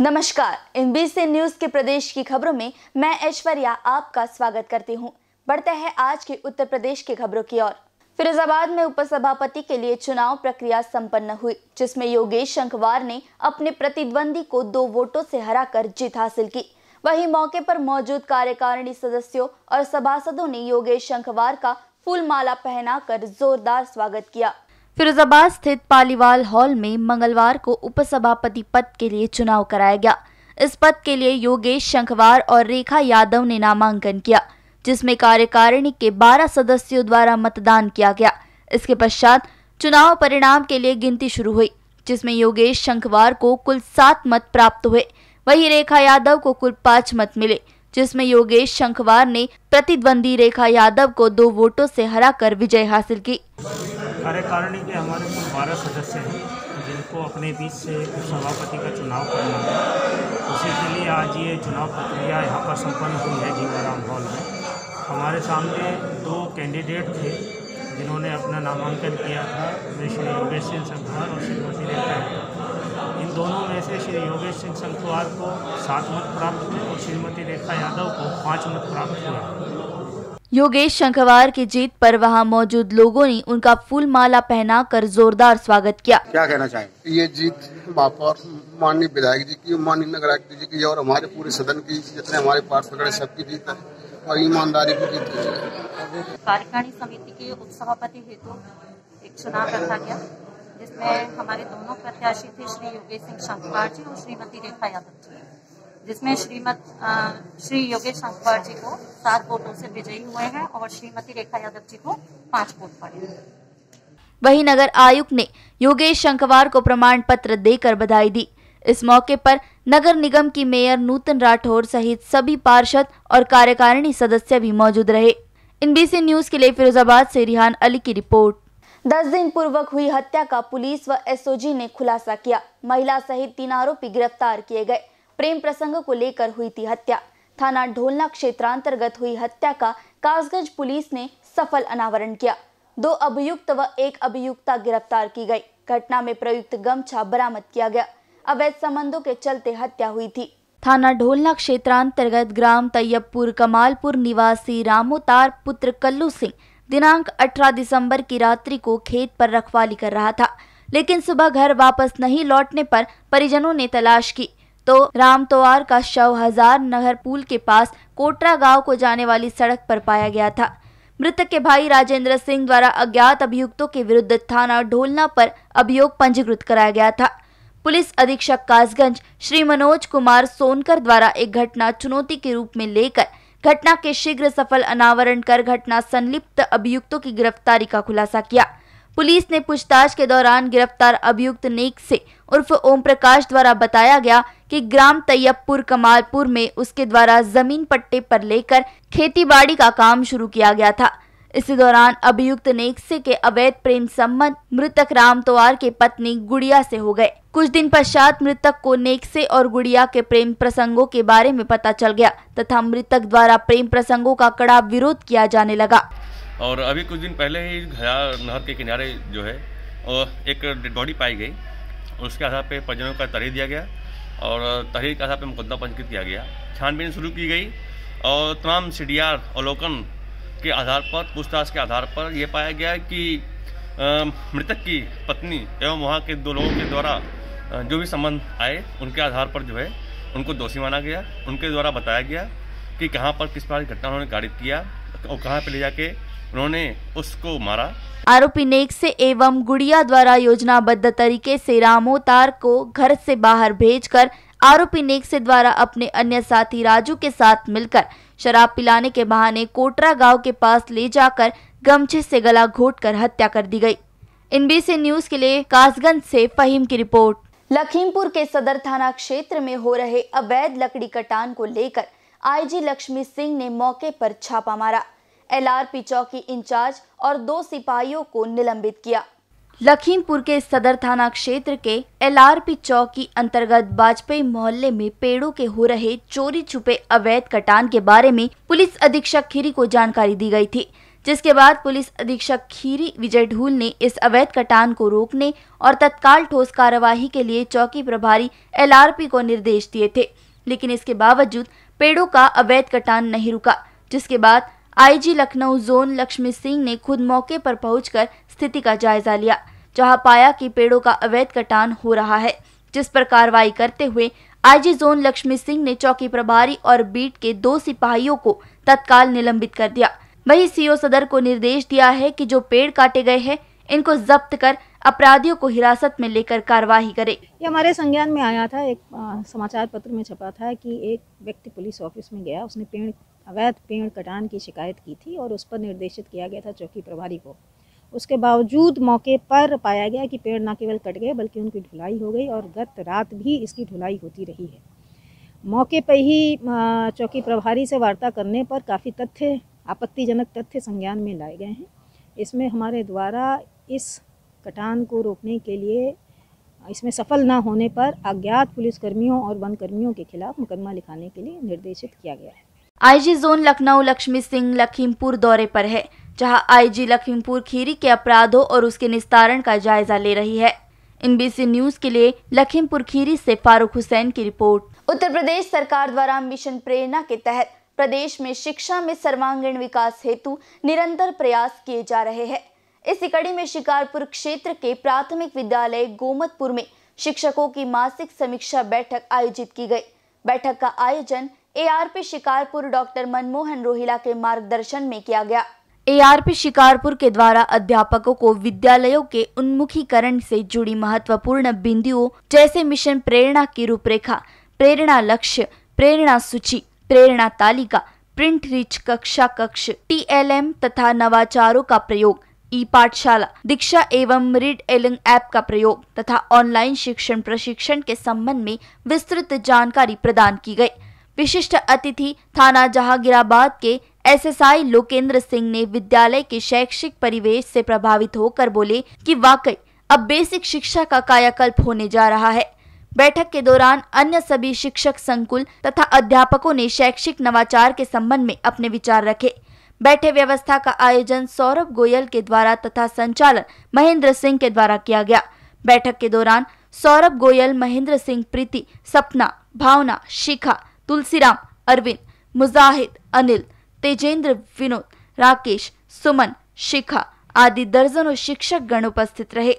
नमस्कार in news के प्रदेश की खबरों में मैं ऐश्वर्या आपका स्वागत करती हूं। बढ़ते हैं आज के उत्तर प्रदेश की खबरों की ओर फिरोजाबाद में उपसभापति के लिए चुनाव प्रक्रिया संपन्न हुई जिसमें योगेश शंखवार ने अपने प्रतिद्वंदी को दो वोटों से हराकर जीत हासिल की वहीं मौके पर मौजूद कार्यकारिणी सदस्यों और सभासदों ने योगेश शंखवार का फूलमाला पहनाकर जोरदार स्वागत किया फिरोजाबाद स्थित पालीवाल हॉल में मंगलवार को उपसभापति पद के लिए चुनाव कराया गया इस पद के लिए योगेश शंखवार और रेखा यादव ने नामांकन किया जिसमें कार्यकारिणी के 12 सदस्यों द्वारा मतदान किया गया इसके पश्चात चुनाव परिणाम के लिए गिनती शुरू हुई जिसमें योगेश शंखवार को कुल सात मत प्राप्त हुए वहीं रेखा यादव को कुल पाँच मत मिले जिसमें योगेश शंखवार ने प्रतिद्वंदी रेखा यादव को दो वोटों से हराकर विजय हासिल की कार्यकारिणी के हमारे कुल बारह सदस्य हैं जिनको अपने बीच से सभापति का चुनाव करना है उसी के लिए आज ये चुनाव प्रक्रिया यहाँ पर संपन्न हुई है जीवाराम हॉल में हमारे सामने दो कैंडिडेट थे जिन्होंने अपना नामांकन किया था श्री योगेश सिंह संघार और श्रीमती रेखा से श्री योगेश सिंह संखवार को सात मत प्राप्त हुए और श्रीमती रेखा यादव को पाँच मत प्राप्त हुए योगेश शंखवार की जीत पर वहां मौजूद लोगों ने उनका फूल माला पहना कर जोरदार स्वागत किया क्या कहना चाहेंगे ये जीत बापा माननीय विधायक जी की माननीय आयुक्त जी की और हमारे पूरे सदन की जितने हमारे पार्षद सबकी जीत है और ईमानदारी की जीत कार्यकारिणी समिति के उप सभापति हेतु एक चुनाव रखा गया जिसमें हमारे दोनों प्रत्याशी थे श्री योगेश सिंह शंकवार जी और श्रीमती रेखा यादव जी जिसमें श्रीमत श्री योगेश शंकवार जी को सात वोटों से विजयी हुए हैं और श्रीमती रेखा यादव जी को पांच वोट पड़े वही नगर आयुक्त ने योगेश शंकवार को प्रमाण पत्र देकर बधाई दी इस मौके पर नगर निगम की मेयर नूतन राठौर सहित सभी पार्षद और कार्यकारिणी सदस्य भी मौजूद रहे एनबीसी न्यूज के लिए फिरोजाबाद से रिहान अली की रिपोर्ट दस दिन पूर्वक हुई हत्या का पुलिस व एसओजी ने खुलासा किया महिला सहित तीन आरोपी गिरफ्तार किए गए प्रेम प्रसंग को लेकर हुई थी हत्या थाना ढोलना क्षेत्रांतर्गत हुई हत्या का कासगंज पुलिस ने सफल अनावरण किया दो अभियुक्त व एक अभियुक्ता गिरफ्तार की गई घटना में प्रयुक्त गमछा बरामद किया गया अवैध संबंधों के चलते हत्या हुई थी थाना ढोलना क्षेत्रांतर्गत ग्राम तैयबपुर कमालपुर निवासी रामोतार पुत्र कल्लू सिंह दिनांक 18 दिसंबर की रात्रि को खेत पर रखवाली कर रहा था लेकिन सुबह घर वापस नहीं लौटने पर परिजनों ने तलाश की तो राम तोवार का शव हजार नहर पुल के पास कोटरा गांव को जाने वाली सड़क पर पाया गया था मृतक के भाई राजेंद्र सिंह द्वारा अज्ञात अभियुक्तों के विरुद्ध थाना ढोलना पर अभियोग पंजीकृत कराया गया था पुलिस अधीक्षक कासगंज श्री मनोज कुमार सोनकर द्वारा एक घटना चुनौती के रूप में लेकर घटना के शीघ्र सफल अनावरण कर घटना संलिप्त अभियुक्तों की गिरफ्तारी का खुलासा किया पुलिस ने पूछताछ के दौरान गिरफ्तार अभियुक्त नेक से उर्फ ओम प्रकाश द्वारा बताया गया कि ग्राम तैयबपुर कमालपुर में उसके द्वारा जमीन पट्टे पर लेकर खेतीबाड़ी का काम शुरू किया गया था इसी दौरान अभियुक्त से के अवैध प्रेम संबंध मृतक राम तोवार के पत्नी गुड़िया से हो गए कुछ दिन पश्चात मृतक को नेकसे और गुड़िया के प्रेम प्रसंगों के बारे में पता चल गया तथा मृतक द्वारा प्रेम प्रसंगों का कड़ा विरोध किया जाने लगा और अभी कुछ दिन पहले ही घया नहर के किनारे जो है एक डेड बॉडी पाई गई उसके आधार पर परिजनों का तहरीर दिया गया और तहरीर के आधार पर मुकदमा पंजीकृत किया गया छानबीन शुरू की गई और तमाम सी अवलोकन के आधार पर पूछताछ के आधार पर यह पाया गया कि मृतक की पत्नी एवं वहाँ के दो लोगों के द्वारा जो भी संबंध आए उनके आधार पर जो है उनको दोषी माना गया उनके द्वारा बताया गया कि कहाँ पर किस प्रकार घटना उन्होंने गाड़ित किया और कहाँ पर ले जाके उन्होंने उसको मारा आरोपी नेक से एवं गुड़िया द्वारा योजनाबद्ध तरीके से रामोतार को घर से बाहर भेजकर आरोपी नेक से द्वारा अपने अन्य साथी राजू के साथ मिलकर शराब पिलाने के बहाने कोटरा गांव के पास ले जाकर गमछे से गला घोटकर हत्या कर दी गई एनबीसी न्यूज के लिए कासगंज से फहीम की रिपोर्ट लखीमपुर के सदर थाना क्षेत्र में हो रहे अवैध लकड़ी कटान को लेकर आईजी लक्ष्मी सिंह ने मौके पर छापा मारा एलआरपी चौकी इंचार्ज और दो सिपाहियों को निलंबित किया लखीमपुर के सदर थाना क्षेत्र के एलआरपी चौक की अंतर्गत बाजपेयी मोहल्ले में पेड़ों के हो रहे चोरी छुपे अवैध कटान के बारे में पुलिस अधीक्षक खीरी को जानकारी दी गई थी जिसके बाद पुलिस अधीक्षक खीरी विजय ढूल ने इस अवैध कटान को रोकने और तत्काल ठोस कार्यवाही के लिए चौकी प्रभारी एल को निर्देश दिए थे लेकिन इसके बावजूद पेड़ों का अवैध कटान नहीं रुका जिसके बाद आईजी लखनऊ जोन लक्ष्मी सिंह ने खुद मौके पर पहुंचकर स्थिति का जायजा लिया जहां पाया कि पेड़ों का अवैध कटान हो रहा है जिस पर कार्रवाई करते हुए आईजी जोन लक्ष्मी सिंह ने चौकी प्रभारी और बीट के दो सिपाहियों को तत्काल निलंबित कर दिया वही सीओ सदर को निर्देश दिया है कि जो पेड़ काटे गए हैं इनको जब्त कर अपराधियों को हिरासत में लेकर कार्यवाही करे ये हमारे संज्ञान में आया था एक आ, समाचार पत्र में छपा था कि एक व्यक्ति पुलिस ऑफिस में गया उसने पेड़ अवैध पेड़ कटान की शिकायत की थी और उस पर निर्देशित किया गया था चौकी प्रभारी को उसके बावजूद मौके पर पाया गया कि पेड़ न केवल कट गए बल्कि उनकी ढुलाई हो गई और गत रात भी इसकी ढुलाई होती रही है मौके पर ही चौकी प्रभारी से वार्ता करने पर काफ़ी तथ्य आपत्तिजनक तथ्य संज्ञान में लाए गए हैं इसमें हमारे द्वारा इस कटान को रोकने के लिए इसमें सफल ना होने पर अज्ञात पुलिसकर्मियों और वन कर्मियों के खिलाफ मुकदमा लिखाने के लिए निर्देशित किया गया है आईजी जोन लखनऊ लक्ष्मी सिंह लखीमपुर दौरे पर है जहां आईजी लखीमपुर खीरी के अपराधों और उसके निस्तारण का जायजा ले रही है एनबीसी न्यूज के लिए लखीमपुर खीरी से फारूक हुसैन की रिपोर्ट उत्तर प्रदेश सरकार द्वारा मिशन प्रेरणा के तहत प्रदेश में शिक्षा में सर्वांगीण विकास हेतु निरंतर प्रयास किए जा रहे हैं इसी कड़ी में शिकारपुर क्षेत्र के प्राथमिक विद्यालय गोमतपुर में शिक्षकों की मासिक समीक्षा बैठक आयोजित की गई बैठक का आयोजन एआरपी शिकारपुर डॉक्टर मनमोहन रोहिला के मार्गदर्शन में किया गया एआरपी शिकारपुर के द्वारा अध्यापकों को विद्यालयों के उन्मुखीकरण से जुड़ी महत्वपूर्ण बिंदुओं जैसे मिशन प्रेरणा की रूपरेखा प्रेरणा लक्ष्य प्रेरणा सूची प्रेरणा तालिका प्रिंट रिच कक्षा कक्ष टीएलएम तथा नवाचारों का प्रयोग ई पाठशाला दीक्षा एवं रीड एलिंग ऐप का प्रयोग तथा ऑनलाइन शिक्षण प्रशिक्षण के संबंध में विस्तृत जानकारी प्रदान की गई विशिष्ट अतिथि थाना जहांगीराबाद के एसएसआई लोकेंद्र सिंह ने विद्यालय के शैक्षिक परिवेश से प्रभावित होकर बोले कि वाकई अब बेसिक शिक्षा का कायाकल्प होने जा रहा है बैठक के दौरान अन्य सभी शिक्षक संकुल तथा अध्यापकों ने शैक्षिक नवाचार के संबंध में अपने विचार रखे बैठे व्यवस्था का आयोजन सौरभ गोयल के द्वारा तथा संचालन महेंद्र सिंह के द्वारा किया गया बैठक के दौरान सौरभ गोयल महेंद्र सिंह प्रीति सपना भावना शिखा तुलसीराम अरविंद मुजाहिद अनिल तेजेंद्र विनोद राकेश सुमन शिखा आदि दर्जनों शिक्षक गण उपस्थित रहे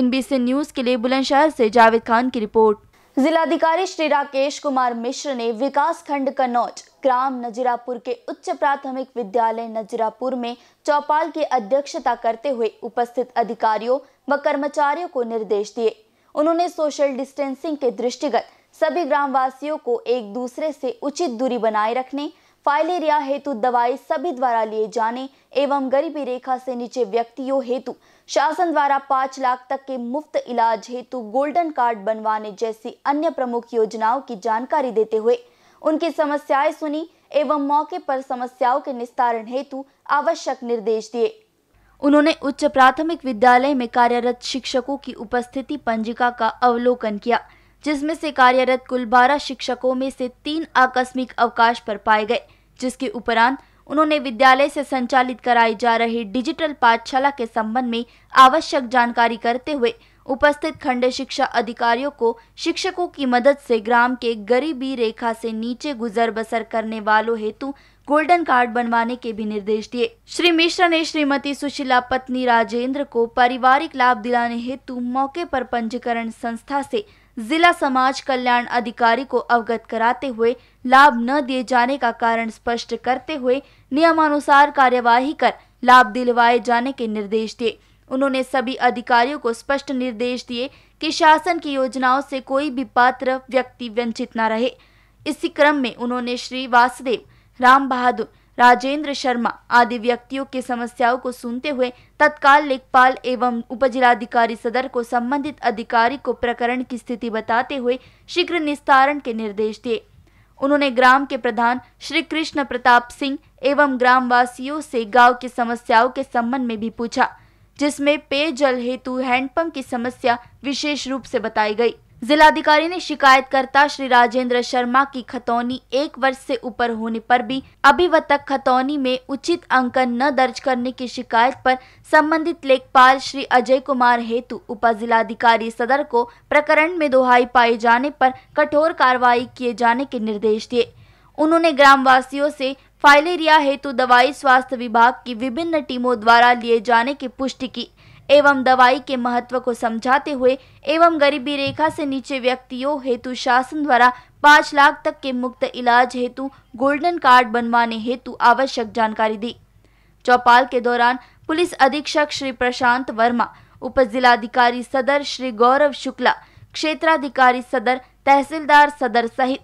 इन बीसी न्यूज के लिए बुलंदशहर से जावेद खान की रिपोर्ट जिलाधिकारी श्री राकेश कुमार मिश्र ने विकास खंड कन्नौज ग्राम नजरापुर के उच्च प्राथमिक विद्यालय नजरापुर में चौपाल की अध्यक्षता करते हुए उपस्थित अधिकारियों व कर्मचारियों को निर्देश दिए उन्होंने सोशल डिस्टेंसिंग के दृष्टिगत सभी ग्रामवासियों को एक दूसरे से उचित दूरी बनाए रखने फाइलेरिया हेतु दवाई सभी द्वारा लिए जाने एवं गरीबी रेखा से नीचे व्यक्तियों हेतु शासन द्वारा पांच लाख तक के मुफ्त इलाज हेतु गोल्डन कार्ड बनवाने जैसी अन्य प्रमुख योजनाओं की जानकारी देते हुए उनकी समस्याएं सुनी एवं मौके पर समस्याओं के निस्तारण हेतु आवश्यक निर्देश दिए उन्होंने उच्च प्राथमिक विद्यालय में कार्यरत शिक्षकों की उपस्थिति पंजिका का अवलोकन किया जिसमें से कार्यरत कुल बारह शिक्षकों में से तीन आकस्मिक अवकाश पर पाए गए जिसके उपरांत उन्होंने विद्यालय से संचालित कराई जा रही डिजिटल पाठशाला के संबंध में आवश्यक जानकारी करते हुए उपस्थित खंड शिक्षा अधिकारियों को शिक्षकों की मदद से ग्राम के गरीबी रेखा से नीचे गुजर बसर करने वालों हेतु गोल्डन कार्ड बनवाने के भी निर्देश दिए श्री मिश्रा ने श्रीमती सुशीला पत्नी राजेंद्र को पारिवारिक लाभ दिलाने हेतु मौके पर पंजीकरण संस्था से जिला समाज कल्याण अधिकारी को अवगत कराते हुए लाभ न दिए जाने का कारण स्पष्ट करते हुए नियमानुसार कार्यवाही कर लाभ दिलवाए जाने के निर्देश दिए उन्होंने सभी अधिकारियों को स्पष्ट निर्देश दिए कि शासन की योजनाओं से कोई भी पात्र व्यक्ति वंचित न रहे इसी क्रम में उन्होंने श्री वासुदेव राम बहादुर राजेंद्र शर्मा आदि व्यक्तियों की समस्याओं को सुनते हुए तत्काल लेखपाल एवं उपजिलाधिकारी सदर को संबंधित अधिकारी को प्रकरण की स्थिति बताते हुए शीघ्र निस्तारण के निर्देश दिए उन्होंने ग्राम के प्रधान श्री कृष्ण प्रताप सिंह एवं ग्रामवासियों से गांव की समस्याओं के संबंध में भी पूछा जिसमें पेयजल हेतु हैंडपंप की समस्या विशेष रूप से बताई गई जिलाधिकारी ने शिकायतकर्ता श्री राजेंद्र शर्मा की खतौनी एक वर्ष से ऊपर होने पर भी अभी वह तक खतौनी में उचित अंकन न दर्ज करने की शिकायत पर संबंधित लेखपाल श्री अजय कुमार हेतु उप जिलाधिकारी सदर को प्रकरण में दोहाई पाए जाने पर कठोर कार्रवाई किए जाने के निर्देश दिए उन्होंने ग्रामवासियों से फाइलेरिया हेतु दवाई स्वास्थ्य विभाग की विभिन्न टीमों द्वारा लिए जाने की पुष्टि की एवं दवाई के महत्व को समझाते हुए एवं गरीबी रेखा से नीचे व्यक्तियों हेतु शासन द्वारा पाँच लाख तक के मुक्त इलाज हेतु गोल्डन कार्ड बनवाने हेतु आवश्यक जानकारी दी चौपाल के दौरान पुलिस अधीक्षक श्री प्रशांत वर्मा उप जिलाधिकारी सदर श्री गौरव शुक्ला क्षेत्राधिकारी सदर तहसीलदार सदर सहित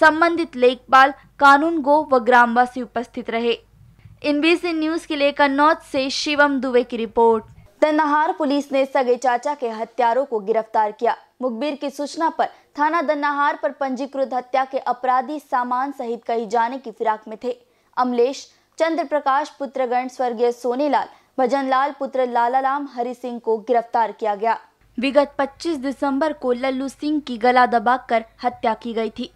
संबंधित लेखपाल कानून गो व ग्रामवासी उपस्थित रहे इन सी न्यूज के लिए कन्नौज से शिवम दुबे की रिपोर्ट दन्नाहार पुलिस ने सगे चाचा के हत्यारों को गिरफ्तार किया मुखबिर की सूचना पर थाना दन्नाहार पर पंजीकृत हत्या के अपराधी सामान सहित कही जाने की फिराक में थे अमलेश चंद्र प्रकाश पुत्रगण स्वर्गीय सोनीलाल भजनलाल पुत्र लालाराम हरि सिंह को गिरफ्तार किया गया विगत 25 दिसंबर को लल्लू सिंह की गला दबाकर हत्या की गई थी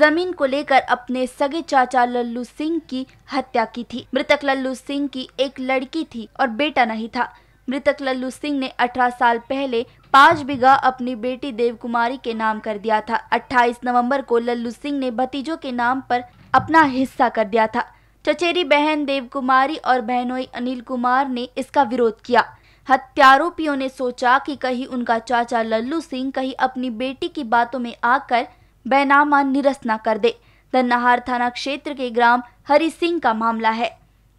जमीन को लेकर अपने सगे चाचा लल्लू सिंह की हत्या की थी मृतक लल्लू सिंह की एक लड़की थी और बेटा नहीं था मृतक लल्लू सिंह ने 18 साल पहले पाँच बीघा अपनी बेटी देवकुमारी के नाम कर दिया था 28 नवंबर को लल्लू सिंह ने भतीजों के नाम पर अपना हिस्सा कर दिया था चचेरी बहन देवकुमारी और बहनोई अनिल कुमार ने इसका विरोध किया हत्यारोपियों ने सोचा कि कहीं उनका चाचा लल्लू सिंह कहीं अपनी बेटी की बातों में आकर बैनामा निरस्त न कर दे धन्नाहार थाना क्षेत्र के ग्राम हरि सिंह का मामला है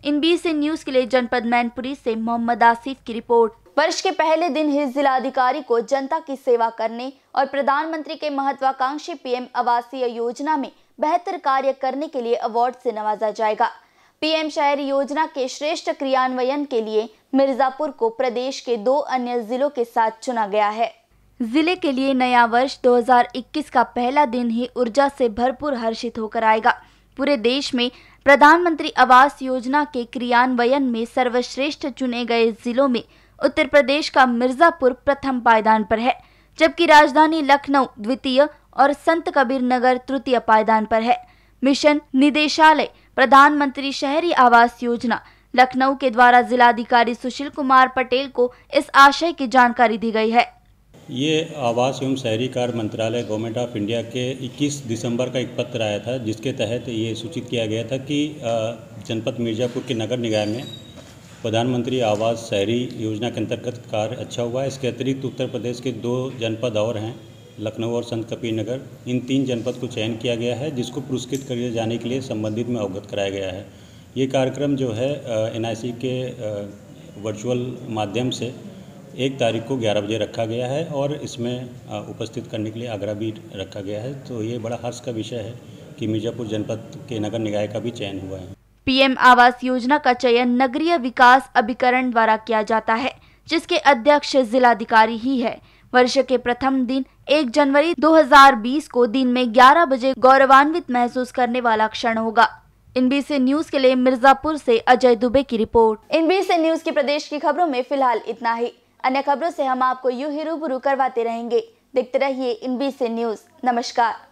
इन बीस से न्यूज के लिए जनपद मैनपुरी से मोहम्मद आसिफ की रिपोर्ट वर्ष के पहले दिन ही जिलाधिकारी को जनता की सेवा करने और प्रधानमंत्री के महत्वाकांक्षी पीएम आवासीय योजना में बेहतर कार्य करने के लिए अवार्ड से नवाजा जाएगा पीएम शहर योजना के श्रेष्ठ क्रियान्वयन के लिए मिर्जापुर को प्रदेश के दो अन्य जिलों के साथ चुना गया है जिले के लिए नया वर्ष 2021 का पहला दिन ही ऊर्जा से भरपूर हर्षित होकर आएगा पूरे देश में प्रधानमंत्री आवास योजना के क्रियान्वयन में सर्वश्रेष्ठ चुने गए जिलों में उत्तर प्रदेश का मिर्जापुर प्रथम पायदान पर है जबकि राजधानी लखनऊ द्वितीय और संत कबीर नगर तृतीय पायदान पर है मिशन निदेशालय प्रधानमंत्री शहरी आवास योजना लखनऊ के द्वारा जिलाधिकारी सुशील कुमार पटेल को इस आशय की जानकारी दी गई है ये आवास एवं शहरी कार्य मंत्रालय गवर्नमेंट ऑफ इंडिया के 21 दिसंबर का एक पत्र आया था जिसके तहत ये सूचित किया गया था कि जनपद मिर्ज़ापुर के नगर निकाय में प्रधानमंत्री आवास शहरी योजना के अंतर्गत कार्य अच्छा हुआ है इसके अतिरिक्त उत्तर प्रदेश के दो जनपद और हैं लखनऊ और संत कपीर नगर इन तीन जनपद को चयन किया गया है जिसको पुरस्कृत करिए जाने के लिए संबंधित में अवगत कराया गया है ये कार्यक्रम जो है एन के वर्चुअल माध्यम से एक तारीख को ग्यारह बजे रखा गया है और इसमें उपस्थित करने के लिए आगरा भी रखा गया है तो ये बड़ा हर्ष का विषय है कि मिर्ज़ापुर जनपद के नगर निकाय का भी चयन हुआ है पीएम आवास योजना का चयन नगरीय विकास अभिकरण द्वारा किया जाता है जिसके अध्यक्ष जिलाधिकारी ही है वर्ष के प्रथम दिन 1 जनवरी 2020 को दिन में 11 बजे गौरवान्वित महसूस करने वाला क्षण होगा इनबीसी न्यूज के लिए मिर्जापुर से अजय दुबे की रिपोर्ट इनबीसी न्यूज की प्रदेश की खबरों में फिलहाल इतना ही अन्य खबरों से हम आपको यू ही रूबरू करवाते रहेंगे देखते रहिए इन बी न्यूज नमस्कार